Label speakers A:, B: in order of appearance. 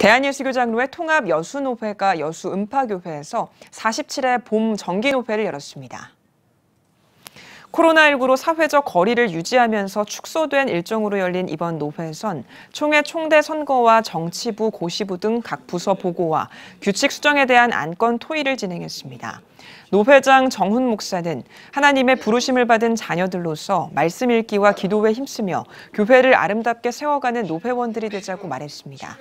A: 대한예수교장로의 통합 여수노회가 여수 음파교회에서 47회 봄 정기노회를 열었습니다. 코로나19로 사회적 거리를 유지하면서 축소된 일정으로 열린 이번 노회에선 총회 총대 선거와 정치부, 고시부 등 각 부서 보고와 규칙 수정에 대한 안건 토의를 진행했습니다. 노회장 정훈 목사는 하나님의 부르심을 받은 자녀들로서 말씀 읽기와 기도에 힘쓰며 교회를 아름답게 세워가는 노회원들이 되자고 말했습니다.